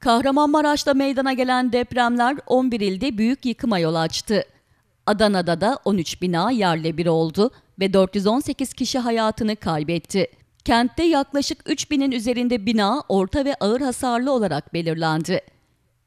Kahramanmaraş'ta meydana gelen depremler 11 ilde büyük yıkıma yol açtı. Adana'da da 13 bina yerle bir oldu ve 418 kişi hayatını kaybetti. Kentte yaklaşık 3000'in üzerinde bina orta ve ağır hasarlı olarak belirlendi.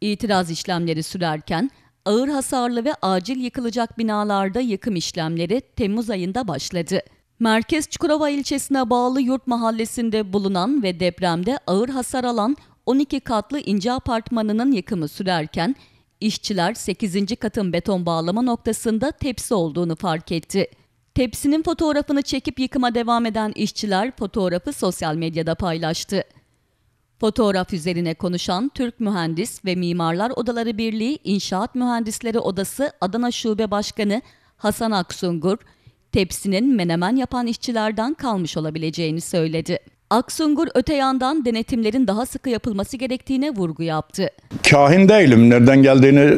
İtiraz işlemleri sürerken ağır hasarlı ve acil yıkılacak binalarda yıkım işlemleri Temmuz ayında başladı. Merkez Çukurova ilçesine bağlı Yurt Mahallesi'nde bulunan ve depremde ağır hasar alan 12 katlı ince apartmanının yıkımı sürerken işçiler 8. katın beton bağlama noktasında tepsi olduğunu fark etti. Tepsinin fotoğrafını çekip yıkıma devam eden işçiler fotoğrafı sosyal medyada paylaştı. Fotoğraf üzerine konuşan Türk Mühendis ve Mimarlar Odaları Birliği İnşaat Mühendisleri Odası Adana Şube Başkanı Hasan Aksungur, tepsinin menemen yapan işçilerden kalmış olabileceğini söyledi. Aksungur öte yandan denetimlerin daha sıkı yapılması gerektiğine vurgu yaptı. Kahin değilim. Nereden geldiğini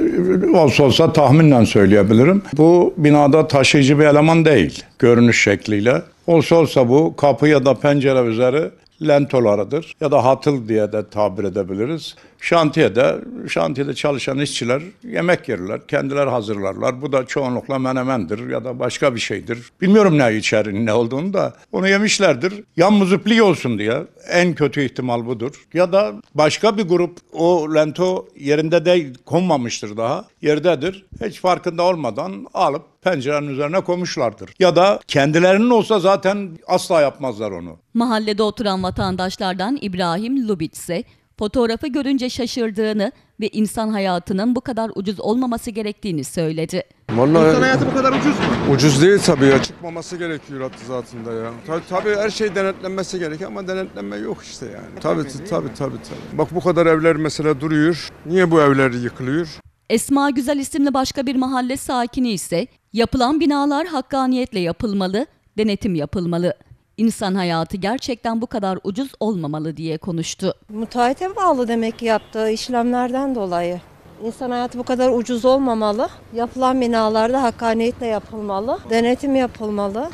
olsa olsa tahminle söyleyebilirim. Bu binada taşıyıcı bir eleman değil görünüş şekliyle. Olsa olsa bu kapı ya da pencere üzeri lentolarıdır ya da hatıl diye de tabir edebiliriz. Şantiyede, şantiyede çalışan işçiler yemek yerler, kendiler hazırlarlar. Bu da çoğunlukla menemendir ya da başka bir şeydir. Bilmiyorum ne içeriğinin ne olduğunu da onu yemişlerdir. Yan muzipli olsun diye en kötü ihtimal budur. Ya da başka bir grup o lento yerinde de konmamıştır daha. Yerdedir. Hiç farkında olmadan alıp pencerenin üzerine koymuşlardır. Ya da kendilerinin olsa zaten asla yapmazlar onu. Mahallede oturan vatandaşlardan İbrahim Lubic ise fotoğrafı görünce şaşırdığını ve insan hayatının bu kadar ucuz olmaması gerektiğini söyledi. Vallahi İnsan hayatı bu kadar ucuz mu? Ucuz değil tabii ya. Çıkmaması gerekiyor hattı zatında ya. Tabii, tabii her şey denetlenmesi gerekiyor ama denetlenme yok işte yani. Tabii tabii tabii, tabii tabii. Bak bu kadar evler mesela duruyor. Niye bu evler yıkılıyor? Esma Güzel isimli başka bir mahalle sakini ise yapılan binalar hakkaniyetle yapılmalı, denetim yapılmalı. İnsan hayatı gerçekten bu kadar ucuz olmamalı diye konuştu. Müteahhite bağlı demek ki yaptığı işlemlerden dolayı. İnsan hayatı bu kadar ucuz olmamalı. Yapılan binalarda hakkaniyetle yapılmalı. Denetim yapılmalı.